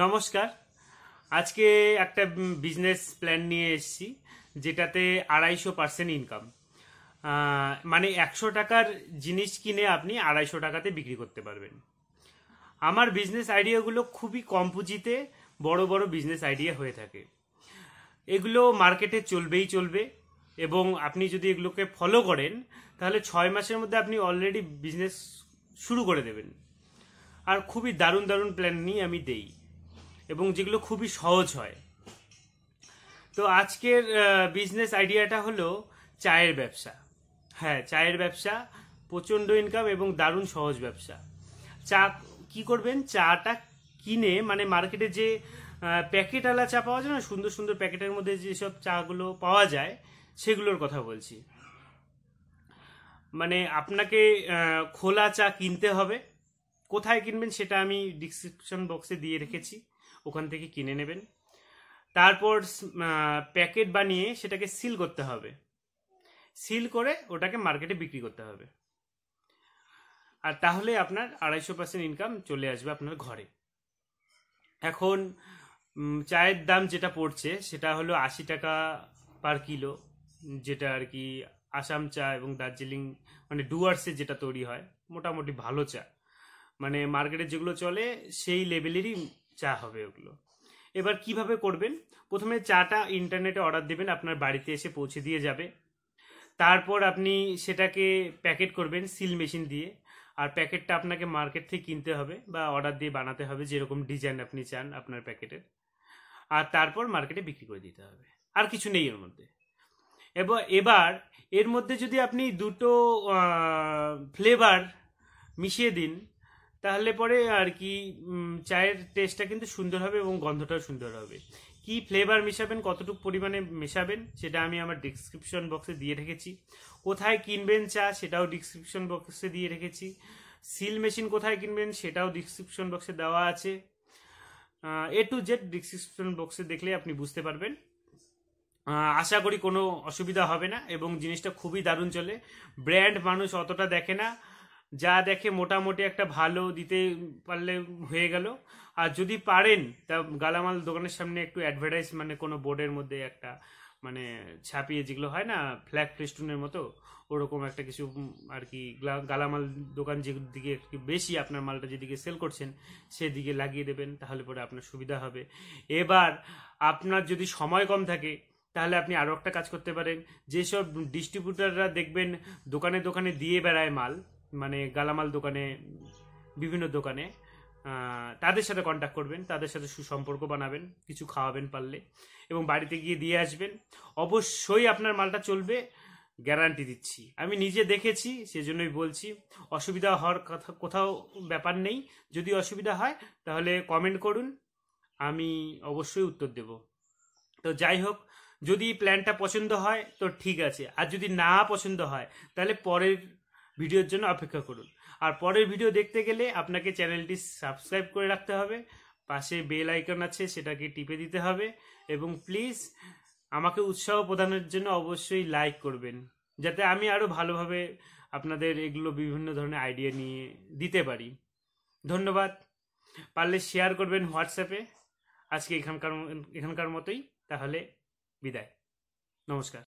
নমস্কার আজকে একটা বিজনেস প্ল্যান নিয়ে এসেছি যেটাতে আড়াইশো পার্সেন্ট ইনকাম মানে একশো টাকার জিনিস কিনে আপনি আড়াইশো টাকাতে বিক্রি করতে পারবেন আমার বিজনেস আইডিয়াগুলো খুবই কম পুঁজিতে বড় বড় বিজনেস আইডিয়া হয়ে থাকে এগুলো মার্কেটে চলবেই চলবে এবং আপনি যদি এগুলোকে ফলো করেন তাহলে ছয় মাসের মধ্যে আপনি অলরেডি বিজনেস শুরু করে দেবেন আর খুবই দারুণ দারুণ প্ল্যান নিয়ে আমি দেই এবং যেগুলো খুবই সহজ হয় তো আজকের বিজনেস আইডিয়াটা হলো চায়ের ব্যবসা হ্যাঁ চায়ের ব্যবসা প্রচণ্ড ইনকাম এবং দারুণ সহজ ব্যবসা চা কি করবেন চাটা কিনে মানে মার্কেটে যে প্যাকেটওয়ালা চা পাওয়া যায় না সুন্দর সুন্দর প্যাকেটের মধ্যে যেসব চাগুলো পাওয়া যায় সেগুলোর কথা বলছি মানে আপনাকে খোলা চা কিনতে হবে কোথায় কিনবেন সেটা আমি ডিসক্রিপশন বক্সে দিয়ে রেখেছি ওখান থেকে কিনে নেবেন তারপর প্যাকেট বানিয়ে সেটাকে সিল করতে হবে সিল করে ওটাকে মার্কেটে বিক্রি করতে হবে আর তাহলে আপনার আড়াইশো পার্সেন্ট ইনকাম চলে আসবে আপনার ঘরে এখন চায়ের দাম যেটা পড়ছে সেটা হলো আশি টাকা পার কিলো যেটা আর কি আসাম চা এবং দার্জিলিং মানে ডুয়ার্সে যেটা তৈরি হয় মোটামুটি ভালো চা মানে মার্কেটে যেগুলো চলে সেই লেভেলেরই চা হবে ওগুলো এবার কিভাবে করবেন প্রথমে চাটা ইন্টারনেটে অর্ডার দেবেন আপনার বাড়িতে এসে পৌঁছে দিয়ে যাবে তারপর আপনি সেটাকে প্যাকেট করবেন সিল মেশিন দিয়ে আর প্যাকেটটা আপনাকে মার্কেট থেকে কিনতে হবে বা অর্ডার দিয়ে বানাতে হবে যেরকম ডিজাইন আপনি চান আপনার প্যাকেটের আর তারপর মার্কেটে বিক্রি করে দিতে হবে আর কিছু নেই এর মধ্যে এবার এবার এর মধ্যে যদি আপনি দুটো ফ্লেভার মিশিয়ে দিন তাহলে পরে আর কি চায়ের টেস্টটা কিন্তু সুন্দর হবে এবং গন্ধটাও সুন্দর হবে কি ফ্লেভার মেশাবেন কতটুকু পরিমাণে মেশাবেন সেটা আমি আমার ডিসক্রিপশন বক্সে দিয়ে রেখেছি কোথায় কিনবেন চা সেটাও ডিসক্রিপশন বক্সে দিয়ে রেখেছি সিল মেশিন কোথায় কিনবেন সেটাও ডিসক্রিপশন বক্সে দেওয়া আছে এ টু জেড ডিসক্রিপশন বক্সে দেখলে আপনি বুঝতে পারবেন আশা করি কোনো অসুবিধা হবে না এবং জিনিসটা খুবই দারুণ চলে ব্র্যান্ড মানুষ অতটা দেখে না যা দেখে মোটামুটি একটা ভালো দিতে পারলে হয়ে গেল আর যদি পারেন তা গালামাল দোকানের সামনে একটু অ্যাডভার্টাইজ মানে কোনো বোর্ডের মধ্যে একটা মানে ছাপিয়ে যেগুলো হয় না ফ্ল্যাগ ফেস্টুনের মতো ওরকম একটা কিছু আর কি গালামাল দোকান যেদিকে একটু বেশি আপনার মালটা যেদিকে সেল করছেন সেদিকে লাগিয়ে দেবেন তাহলে পরে আপনার সুবিধা হবে এবার আপনার যদি সময় কম থাকে তাহলে আপনি আরও একটা কাজ করতে পারেন যেসব ডিস্ট্রিবিউটাররা দেখবেন দোকানে দোকানে দিয়ে বেড়ায় মাল মানে গালামাল দোকানে বিভিন্ন দোকানে তাদের সাথে কন্ট্যাক্ট করবেন তাদের সাথে সুসম্পর্ক বানাবেন কিছু খাওয়াবেন পারলে এবং বাড়িতে গিয়ে দিয়ে আসবেন অবশ্যই আপনার মালটা চলবে গ্যারান্টি দিচ্ছি আমি নিজে দেখেছি সেজন্যই বলছি অসুবিধা হওয়ার কথা কোথাও ব্যাপার নেই যদি অসুবিধা হয় তাহলে কমেন্ট করুন আমি অবশ্যই উত্তর দেব তো যাই হোক যদি প্ল্যানটা পছন্দ হয় তো ঠিক আছে আর যদি না পছন্দ হয় তাহলে পরের ভিডিওর জন্য অপেক্ষা করুন আর পরের ভিডিও দেখতে গেলে আপনাকে চ্যানেলটি সাবস্ক্রাইব করে রাখতে হবে পাশে বেল আইকন আছে সেটাকে টিপে দিতে হবে এবং প্লিজ আমাকে উৎসাহ প্রদানের জন্য অবশ্যই লাইক করবেন যাতে আমি আরও ভালোভাবে আপনাদের এগুলো বিভিন্ন ধরনের আইডিয়া নিয়ে দিতে পারি ধন্যবাদ পারলে শেয়ার করবেন হোয়াটসঅ্যাপে আজকে এখানকার এখানকার মতোই তাহলে বিদায় নমস্কার